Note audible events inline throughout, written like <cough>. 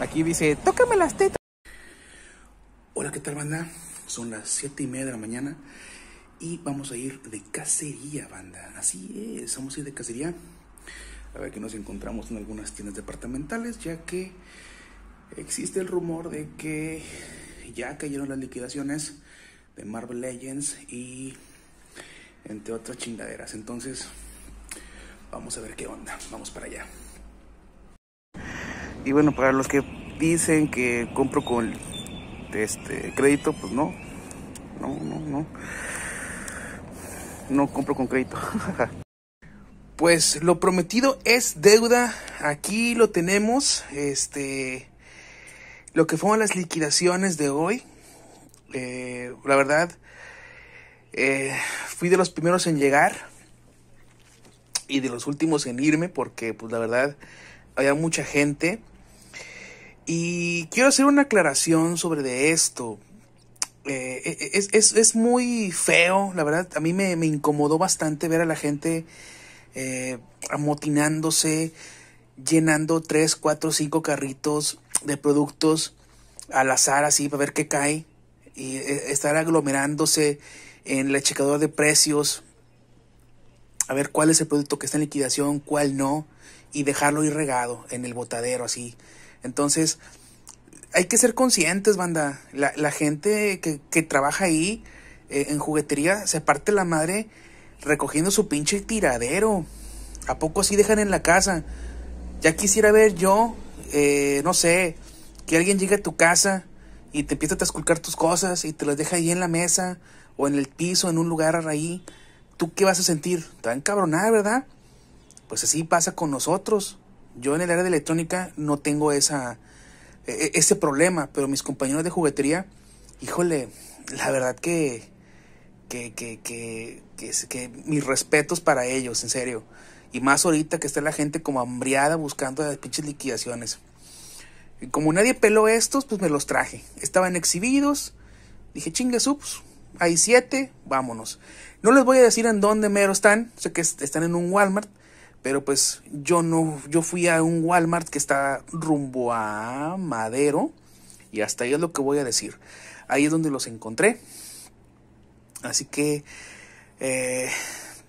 Aquí dice, tócame las tetas. Hola, ¿qué tal, banda? Son las 7 y media de la mañana y vamos a ir de cacería, banda. Así es, vamos a ir de cacería. A ver que nos encontramos en algunas tiendas departamentales, ya que existe el rumor de que ya cayeron las liquidaciones de Marvel Legends y entre otras chingaderas. Entonces, vamos a ver qué onda. Vamos para allá. Y bueno, para los que dicen que compro con este crédito, pues no. No, no, no. No compro con crédito. <laughs> pues lo prometido es deuda. Aquí lo tenemos. Este. Lo que fueron las liquidaciones de hoy. Eh, la verdad. Eh, fui de los primeros en llegar. Y de los últimos en irme. Porque, pues la verdad había mucha gente. Y quiero hacer una aclaración sobre de esto. Eh, eh, eh, es, muy feo, la verdad. A mí me, incomodó bastante ver a la gente amotinándose, llenando 3, 4, 5 carritos de productos al azar así para ver qué cae y estar aglomerándose en la checadora de precios a ver cuál es el producto que está en liquidación, cuál no, y dejarlo ir regado en el botadero así. Entonces, hay que ser conscientes, banda. La, la gente que, que, trabaja ahí eh, en juguetería se parte la madre recogiendo su pinche tiradero. ¿A poco así dejan en la casa? Ya quisiera ver yo, eh, no sé, que alguien llegue a tu casa y te empieza a trasculcar tus cosas y te las deja ahí en la mesa o en el piso, en un lugar ahí. ¿tú qué vas a sentir? Te va ¿verdad? Pues así pasa con nosotros. Yo en el área de electrónica no tengo esa, e, e, ese problema, pero mis compañeros de juguetería, híjole, la verdad que, que, que, que, que mis respetos para ellos, en serio. Y más ahorita que está la gente como hambriada buscando las pinches liquidaciones. Y como nadie peló estos, pues me los traje. Estaban exhibidos. Dije, chingue, pues, hay siete, vámonos. No les voy a decir en dónde mero están, sé que están en un Walmart, pero pues yo no, yo fui a un Walmart que está rumbo a Madero y hasta ahí es lo que voy a decir. Ahí es donde los encontré. Así que eh,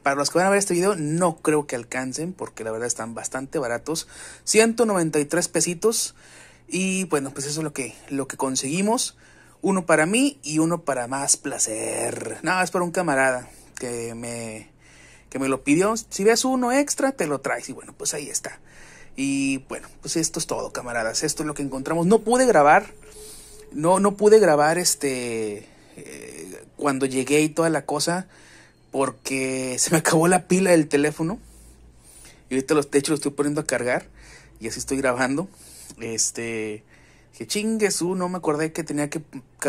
para los que van a ver este video no creo que alcancen porque la verdad están bastante baratos. 193 pesitos y bueno pues eso es lo que, lo que conseguimos. Uno para mí y uno para más placer. Nada, es para un camarada que me, que me lo pidió. Si ves uno extra, te lo traes. Y bueno, pues ahí está. Y bueno, pues esto es todo, camaradas. Esto es lo que encontramos. No pude grabar. No, no pude grabar este. Eh, cuando llegué y toda la cosa. Porque se me acabó la pila del teléfono. Y ahorita los techos los estoy poniendo a cargar. Y así estoy grabando. Este. Que chingues, su, uh, no me acordé que tenía que,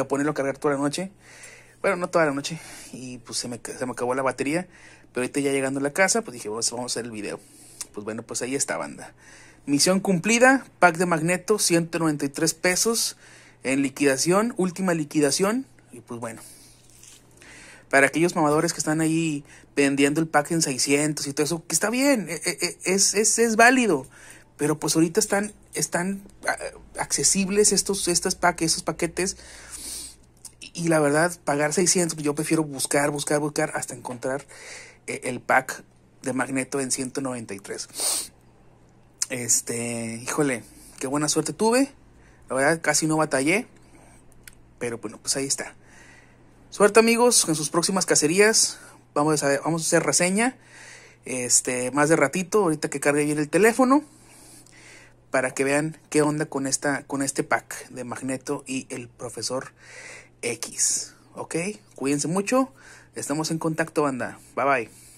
ponerlo a cargar toda la noche. Bueno, no toda la noche. Y pues se me, se me acabó la batería. Pero ahorita ya llegando a la casa, pues dije, vamos a hacer el video. Pues bueno, pues ahí está, banda. Misión cumplida, pack de magneto, 193 pesos en liquidación, última liquidación. Y pues bueno, para aquellos mamadores que están ahí vendiendo el pack en 600 y todo eso, que está bien, e, e, e, es, es, es válido. Pero pues ahorita están, están ah, accesibles estos, estas esos paquetes. Y la verdad, pagar 600, pues yo prefiero buscar, buscar, buscar hasta encontrar eh, el pack de Magneto en 193. Este, híjole, qué buena suerte tuve. La verdad, casi no batallé. Pero bueno, pues ahí está. Suerte amigos en sus próximas cacerías. Vamos a, vamos a hacer reseña. Este, más de ratito, ahorita que cargue bien el teléfono para que vean qué onda con, esta, con este pack de Magneto y el profesor X. ¿Ok? Cuídense mucho. Estamos en contacto, banda. Bye bye.